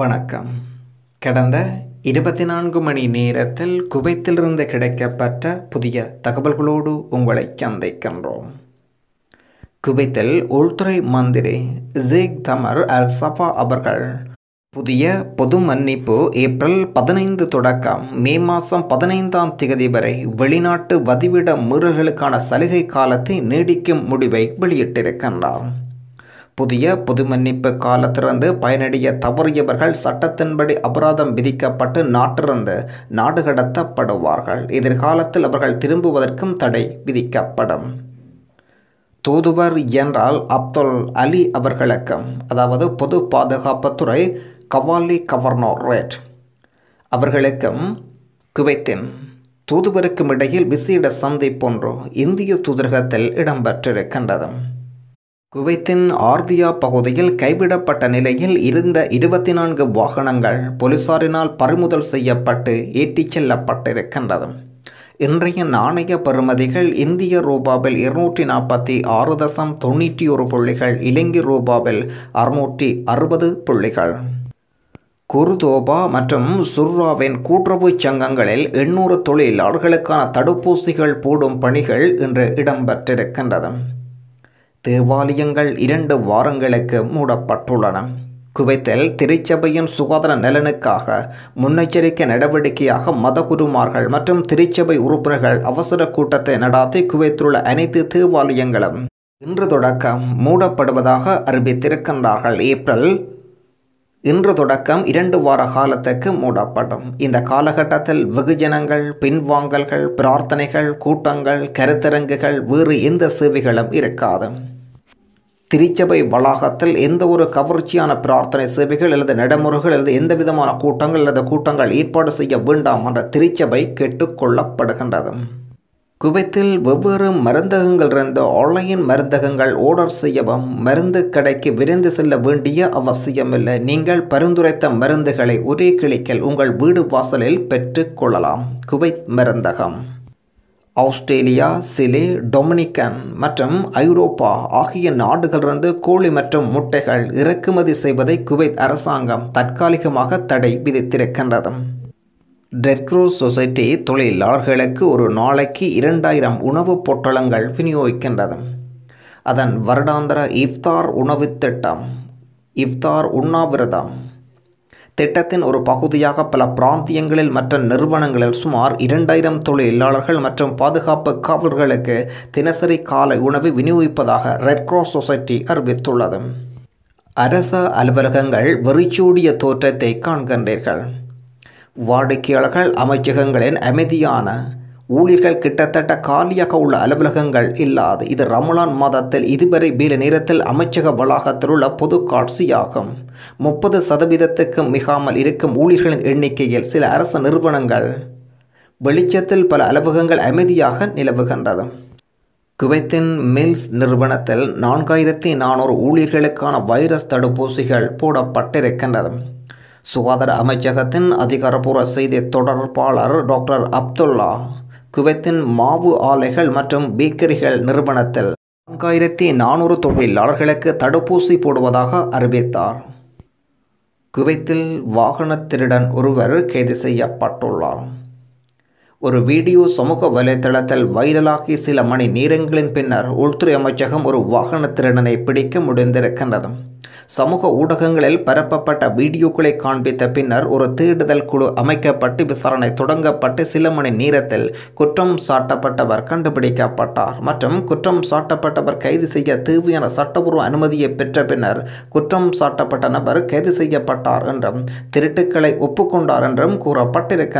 வணக்கம் கடந்த இருபத்தி நான்கு மணி நேரத்தில் குவைத்திலிருந்து கிடைக்கப்பட்ட புதிய தகவல்களோடு உங்களை சந்திக்கின்றோம் குவைத்தில் உள்துறை மந்திரி ஜேக் தமர் அல் சஃபா அவர்கள் புதிய பொது மன்னிப்பு ஏப்ரல் பதினைந்து தொடக்கம் மே மாதம் பதினைந்தாம் தேதி வரை வெளிநாட்டு வதிவிட மீறல்களுக்கான சலுகை காலத்தை நீடிக்கும் முடிவை வெளியிட்டிருக்கின்றார் புதிய பொது மன்னிப்பு காலத்திலிருந்து பயனடைய தவறியவர்கள் சட்டத்தின்படி அபராதம் விதிக்கப்பட்டு நாட்டிலிருந்து நாடு கடத்தப்படுவார்கள் எதிர்காலத்தில் அவர்கள் திரும்புவதற்கும் தடை விதிக்கப்படும் தூதுவர் என்றால் அப்துல் அலி அவர்களுக்கும் அதாவது பொது பாதுகாப்புத்துறை கவாலி கவர்னோரேட் அவர்களுக்கும் குவைத்தின் தூதுவருக்கும் இடையில் விசேட சந்திப்பொன்று இந்திய தூதரகத்தில் இடம்பெற்றிருக்கின்றது குவைத்தின் ஆர்தியா பகுதியில் கைவிடப்பட்ட நிலையில் இருந்த இருபத்தி நான்கு வாகனங்கள் போலீசாரினால் பறிமுதல் செய்யப்பட்டு ஏற்றிச் செல்லப்பட்டிருக்கின்றது இன்றைய நாணய பெறுமதிகள் இந்திய ரூபாவில் இருநூற்றி நாற்பத்தி ஆறு தசம் தொண்ணூற்றி ஒரு புள்ளிகள் இலங்கை ரூபாவில் அறுநூற்றி அறுபது புள்ளிகள் குருதோபா மற்றும் சுர்ராவின் கூட்டுறவு சங்கங்களில் எண்ணூறு தொழிலாளர்களுக்கான தடுப்பூசிகள் போடும் பணிகள் இன்று இடம்பெற்றிருக்கின்றன தேவாலயங்கள் இரண்டு வாரங்களுக்கு மூடப்பட்டுள்ளன குவைத்தில் திருச்சபையின் சுகாதார நலனுக்காக முன்னெச்சரிக்கை நடவடிக்கையாக மதகுருமார்கள் மற்றும் திருச்சபை உறுப்பினர்கள் அவசர கூட்டத்தை நடாத்தி குவைத்துள்ள அனைத்து தேவாலயங்களும் இன்று தொடக்கம் மூடப்படுவதாக அறிவித்திருக்கின்றார்கள் ஏப்ரல் இன்று தொடக்கம் இரண்டு வார காலத்துக்கு மூடப்படும் இந்த காலகட்டத்தில் வெகுஜனங்கள் பின்வாங்கல்கள் பிரார்த்தனைகள் கூட்டங்கள் கருத்தரங்குகள் வேறு எந்த சேவைகளும் இருக்காது திருச்சபை வளாகத்தில் எந்த ஒரு கவர்ச்சியான பிரார்த்தனை சேவைகள் அல்லது நடைமுறைகள் அல்லது எந்த விதமான கூட்டங்கள் அல்லது கூட்டங்கள் ஏற்பாடு செய்ய வேண்டாம் என்ற திருச்சபை கேட்டுக்கொள்ளப்படுகின்றது குவைத்தில் வெவ்வேறு மருந்தகங்களிலிருந்து ஆன்லைன் மருந்தகங்கள் ஆர்டர் செய்யவும் மருந்து கடைக்கு விரைந்து செல்ல வேண்டிய அவசியமில்லை நீங்கள் பரிந்துரைத்த மருந்துகளை ஒரே கிளிக்கில் உங்கள் வீடு வாசலில் பெற்றுக்கொள்ளலாம் குவைத் மருந்தகம் ஆஸ்திரேலியா சிலி டொமினிக்கன் மற்றும் ஐரோப்பா ஆகிய நாடுகளிலிருந்து கோழி மற்றும் முட்டைகள் இறக்குமதி செய்வதை குவைத் அரசாங்கம் தற்காலிகமாக தடை விதித்திருக்கின்றது ரெட் சொசைட்டி தொழிலாளர்களுக்கு ஒரு நாளைக்கு இரண்டாயிரம் உணவுப் பொட்டலங்கள் விநியோகிக்கின்றது அதன் வருடாந்திர இஃப்தார் உணவு திட்டம் இஃப்தார் உண்ணாவிரதம் திட்டத்தின் ஒரு பகுதியாக பல பிராந்தியங்களில் மற்ற நிறுவனங்களில் சுமார் இரண்டாயிரம் தொழிலாளர்கள் மற்றும் பாதுகாப்பு காவலர்களுக்கு தினசரி காலை உணவு விநியோகிப்பதாக ரெட் கிராஸ் சொசைட்டி அறிவித்துள்ளது அரச அலுவலகங்கள் வெறிச்சூடிய தோற்றத்தை காண்கின்றீர்கள் வாடிக்கையாளர்கள் அமைச்சகங்களின் அமைதியான ஊழியர்கள் கிட்டத்தட்ட காலியாக உள்ள அலுவலகங்கள் இல்லாது இது ரமலான் மாதத்தில் இதுவரை வேறு நேரத்தில் அமைச்சக வளாகத்தில் உள்ள பொது காட்சியாகும் முப்பது சதவீதத்துக்கு மிகாமல் இருக்கும் ஊழியர்களின் எண்ணிக்கையில் சில அரசு நிறுவனங்கள் வெளிச்சத்தில் பல அலுவலகங்கள் அமைதியாக நிலவுகின்றது குவைத்தின் மில்ஸ் நிறுவனத்தில் நான்காயிரத்தி நானூறு ஊழியர்களுக்கான வைரஸ் தடுப்பூசிகள் போடப்பட்டிருக்கின்றது சுகாதார அமைச்சகத்தின் அதிகாரப்பூர்வ செய்தி தொடர்பாளர் டாக்டர் அப்துல்லா குவைத்தின் மாவு ஆலைகள் மற்றும் பேக்கரிகள் நிறுவனத்தில் நான்காயிரத்தி நானூறு தொழிலாளர்களுக்கு தடுப்பூசி போடுவதாக அறிவித்தார் குவைத்தில் வாகன திருடன் ஒருவர் கைது செய்யப்பட்டுள்ளார் ஒரு வீடியோ சமூக வலைதளத்தில் வைரலாகி சில மணி நேரங்களின் பின்னர் உள்துறை அமைச்சகம் ஒரு வாகன திருடனை பிடிக்க முடிந்திருக்கின்றது சமூக ஊடகங்களில் பரப்பப்பட்ட வீடியோக்களை காண்பித்த பின்னர் ஒரு தேடுதல் குழு அமைக்கப்பட்டு விசாரணை தொடங்கப்பட்டு சில மணி நேரத்தில் குற்றம் சாட்டப்பட்டவர் கண்டுபிடிக்கப்பட்டார் மற்றும் குற்றம் சாட்டப்பட்டவர் கைது செய்ய தேவையான சட்டபூர்வ அனுமதியை பெற்ற பின்னர் குற்றம் சாட்டப்பட்ட நபர் கைது செய்யப்பட்டார் என்றும் திருட்டுக்களை ஒப்புக்கொண்டார் என்றும் கூறப்பட்டிருக்கின்றது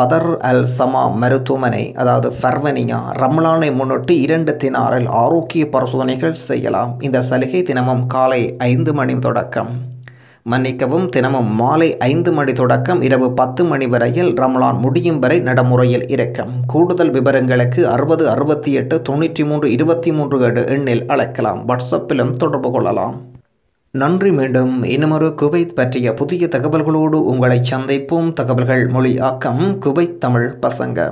பதர் அல் சமா மருத்துவமனை அதாவது ஃபர்வனியா ரம்லானை முன்னிட்டு இரண்டு தினாரில் ஆரோக்கிய பரிசோதனைகள் செய்யலாம் இந்த சலுகை தினமும் காலை ஐந்து மணி தொடக்கம் மன்னிக்கவும் தினமும் மாலை ஐந்து மணி தொடக்கம் இரவு பத்து மணி வரையில் ரம்லான் முடியும் வரை நடைமுறையில் இருக்கும் கூடுதல் விவரங்களுக்கு அறுபது அறுபத்தி எட்டு தொண்ணூற்றி மூன்று இருபத்தி மூன்று எண்ணில் அழைக்கலாம் வாட்ஸ்அப்பிலும் தொடர்பு கொள்ளலாம் நன்றி மீண்டும் இன்னுமொரு குவைத் பற்றிய புதிய தகவல்களோடு உங்களை சந்திப்போம் தகவல்கள் மொழி ஆக்கம் குவைத் தமிழ் பசங்க